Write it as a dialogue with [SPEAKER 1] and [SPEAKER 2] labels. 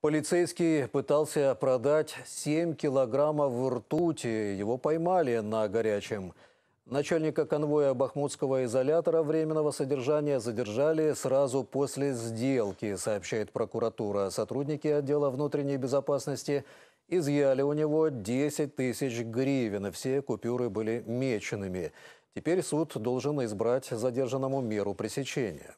[SPEAKER 1] Полицейский пытался продать 7 килограммов ртути. Его поймали на горячем. Начальника конвоя Бахмутского изолятора временного содержания задержали сразу после сделки, сообщает прокуратура. Сотрудники отдела внутренней безопасности изъяли у него 10 тысяч гривен. Все купюры были меченными. Теперь суд должен избрать задержанному меру пресечения.